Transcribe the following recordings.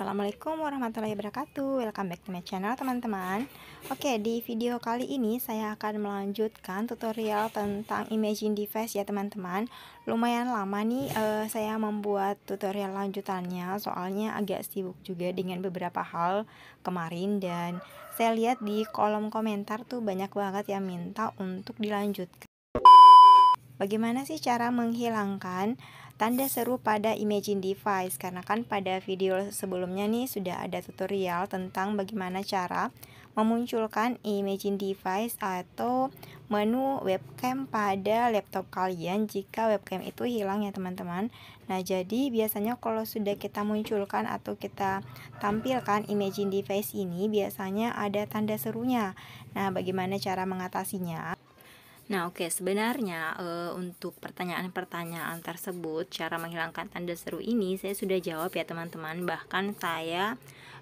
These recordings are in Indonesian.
Assalamualaikum warahmatullahi wabarakatuh Welcome back to my channel teman-teman Oke di video kali ini saya akan melanjutkan tutorial tentang imaging device ya teman-teman Lumayan lama nih uh, saya membuat tutorial lanjutannya Soalnya agak sibuk juga dengan beberapa hal kemarin Dan saya lihat di kolom komentar tuh banyak banget yang minta untuk dilanjutkan Bagaimana sih cara menghilangkan tanda seru pada imaging device karena kan pada video sebelumnya nih sudah ada tutorial tentang bagaimana cara memunculkan imaging device atau menu webcam pada laptop kalian jika webcam itu hilang ya teman-teman nah jadi biasanya kalau sudah kita munculkan atau kita tampilkan imaging device ini biasanya ada tanda serunya nah bagaimana cara mengatasinya Nah, oke, okay, sebenarnya e, untuk pertanyaan-pertanyaan tersebut, cara menghilangkan tanda seru ini saya sudah jawab ya, teman-teman. Bahkan saya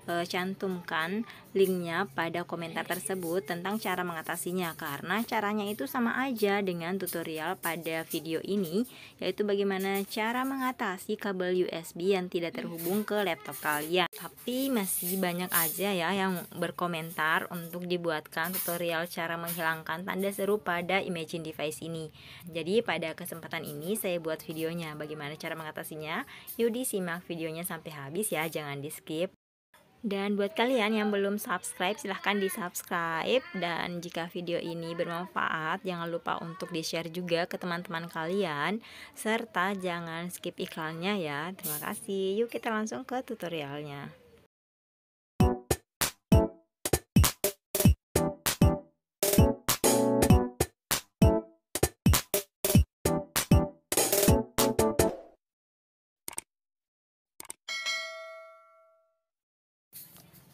e, cantumkan linknya pada komentar tersebut tentang cara mengatasinya karena caranya itu sama aja dengan tutorial pada video ini yaitu bagaimana cara mengatasi kabel USB yang tidak terhubung ke laptop kalian tapi masih banyak aja ya yang berkomentar untuk dibuatkan tutorial cara menghilangkan tanda seru pada Imagine device ini jadi pada kesempatan ini saya buat videonya bagaimana cara mengatasinya yuk disimak videonya sampai habis ya jangan di skip dan buat kalian yang belum subscribe, silahkan di-subscribe. Dan jika video ini bermanfaat, jangan lupa untuk di-share juga ke teman-teman kalian. Serta jangan skip iklannya ya. Terima kasih. Yuk kita langsung ke tutorialnya.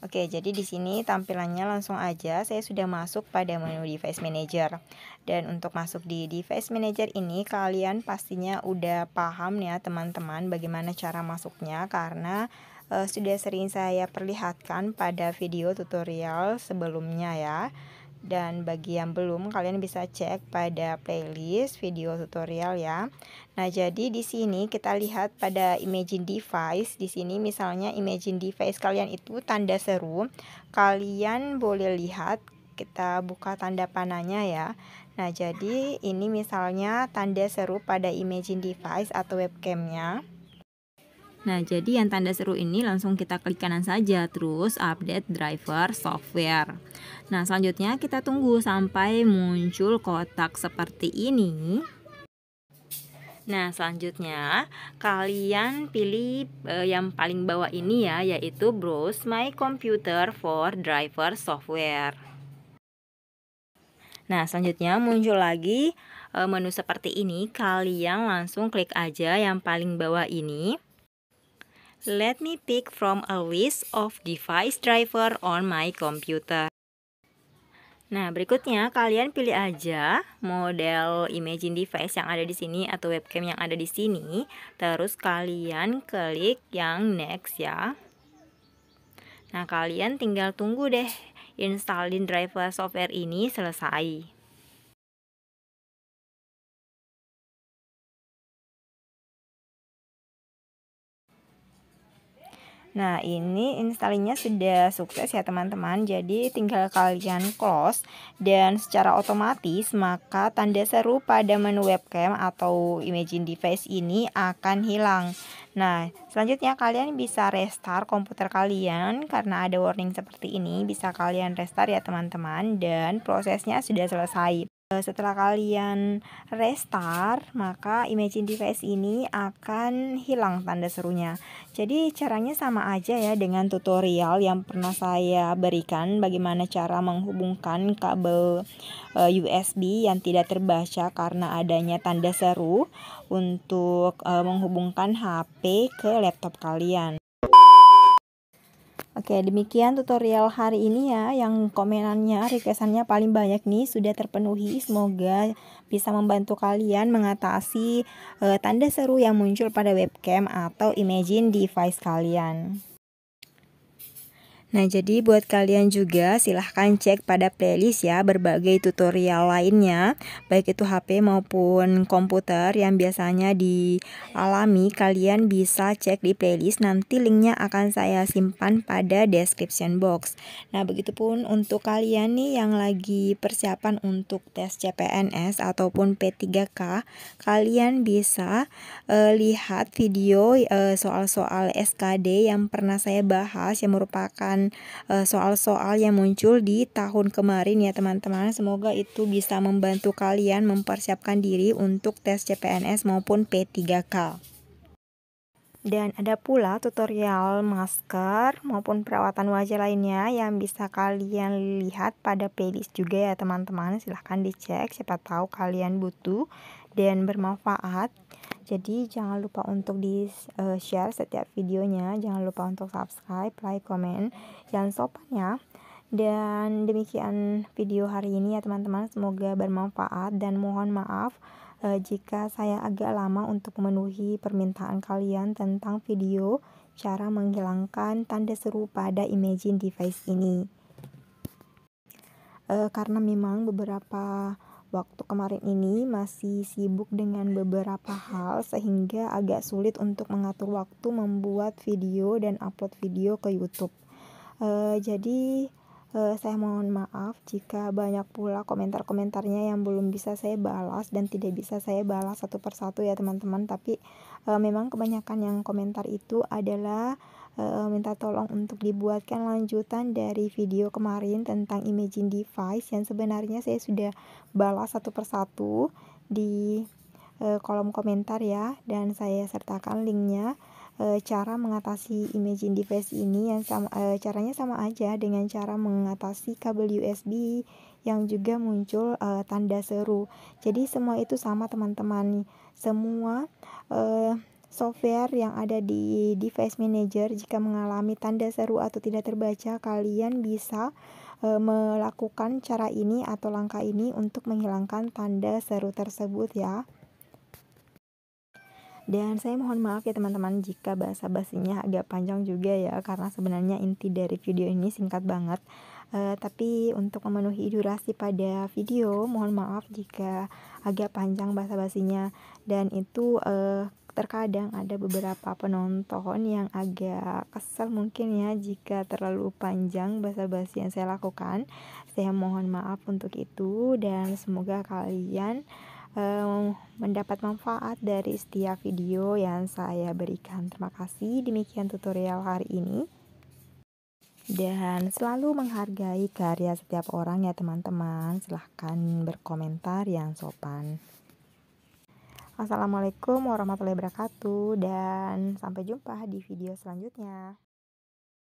Oke, jadi di sini tampilannya langsung aja saya sudah masuk pada menu device manager. Dan untuk masuk di device manager ini kalian pastinya udah paham ya teman-teman bagaimana cara masuknya karena e, sudah sering saya perlihatkan pada video tutorial sebelumnya ya. Dan bagi yang belum, kalian bisa cek pada playlist video tutorial ya. Nah, jadi di sini kita lihat pada imaging Device. Di sini misalnya imaging Device kalian itu tanda seru. Kalian boleh lihat kita buka tanda panahnya ya. Nah, jadi ini misalnya tanda seru pada imaging Device atau webcamnya. Nah, jadi yang tanda seru ini langsung kita klik kanan saja, terus update driver software. Nah, selanjutnya kita tunggu sampai muncul kotak seperti ini. Nah, selanjutnya kalian pilih eh, yang paling bawah ini ya, yaitu browse my computer for driver software. Nah, selanjutnya muncul lagi eh, menu seperti ini. Kalian langsung klik aja yang paling bawah ini. Let me pick from a list of device driver on my computer. Nah, berikutnya kalian pilih aja model imaging device yang ada di sini atau webcam yang ada di sini. Terus kalian klik yang next ya. Nah, kalian tinggal tunggu deh installin driver software ini selesai. Nah, ini installingnya sudah sukses ya teman-teman. Jadi tinggal kalian close dan secara otomatis maka tanda seru pada menu webcam atau imaging device ini akan hilang. Nah, selanjutnya kalian bisa restart komputer kalian karena ada warning seperti ini, bisa kalian restart ya teman-teman dan prosesnya sudah selesai. Eh, setelah kalian restart, maka Imagine Device ini akan hilang tanda serunya. Jadi caranya sama aja ya dengan tutorial yang pernah saya berikan bagaimana cara menghubungkan kabel eh, USB yang tidak terbaca karena adanya tanda seru untuk eh, menghubungkan HP ke laptop kalian. Oke, demikian tutorial hari ini ya yang komenannya, requestannya paling banyak nih sudah terpenuhi. Semoga bisa membantu kalian mengatasi uh, tanda seru yang muncul pada webcam atau imagine device kalian. Nah, jadi buat kalian juga silahkan cek pada playlist ya berbagai tutorial lainnya, baik itu HP maupun komputer yang biasanya dialami, kalian bisa cek di playlist, nanti linknya akan saya simpan pada description box. Nah, begitupun untuk kalian nih yang lagi persiapan untuk tes CPNS ataupun P3K, kalian bisa uh, lihat video eh, soal-soal uh, soal -soal SKD yang pernah saya bahas yang merupakan soal eh, soal-soal yang muncul di tahun kemarin ya teman-teman. Semoga itu bisa membantu kalian mempersiapkan diri untuk tes CPNS maupun P3K. Dan ada pula tutorial masker maupun perawatan wajah lainnya yang bisa kalian lihat pada playlist juga ya teman-teman. Silahkan dicek siapa tahu kalian butuh dan bermanfaat. Jadi jangan lupa untuk di eh, share setiap videonya, jangan lupa untuk subscribe, like, comment, jangan sopan ya. Dan demikian video hari ini ya teman-teman, semoga bermanfaat dan mohon maaf eh, jika saya agak lama untuk memenuhi permintaan kalian tentang video cara menghilangkan tanda seru pada imaging device ini. Uh, karena memang beberapa waktu kemarin ini masih sibuk dengan beberapa hal sehingga agak sulit untuk mengatur waktu membuat video dan upload video ke YouTube. Uh, jadi uh, saya mohon maaf jika banyak pula komentar-komentarnya yang belum bisa saya balas dan tidak bisa saya balas satu persatu ya teman-teman. Tapi uh, memang kebanyakan yang komentar itu adalah Eh, minta tolong untuk dibuatkan lanjutan dari video kemarin tentang imaging device yang sebenarnya saya sudah balas satu persatu di eh, kolom komentar ya dan saya sertakan linknya eh, cara mengatasi imaging device ini yang sama caranya sama aja dengan cara mengatasi kabel USB yang juga muncul e, tanda seru. Jadi semua itu sama teman-teman. Semua e, software yang ada di device manager jika mengalami tanda seru atau tidak terbaca kalian bisa e, melakukan cara ini atau langkah ini untuk menghilangkan tanda seru tersebut ya dan saya mohon maaf ya teman-teman jika bahasa basinya agak panjang juga ya karena sebenarnya inti dari video ini singkat banget Uh, tapi untuk memenuhi durasi pada video, mohon maaf jika agak panjang bahasa basinya dan itu uh, terkadang ada beberapa penonton yang agak kesal mungkin ya jika terlalu panjang basa-basi yang saya lakukan. Saya mohon maaf untuk itu dan semoga kalian eh, mendapat manfaat dari setiap video yang saya berikan. Terima kasih. Demikian tutorial hari ini. Dan selalu menghargai karya setiap orang ya teman-teman. Silahkan berkomentar yang sopan. Assalamualaikum warahmatullahi wabarakatuh, dan sampai jumpa di video selanjutnya.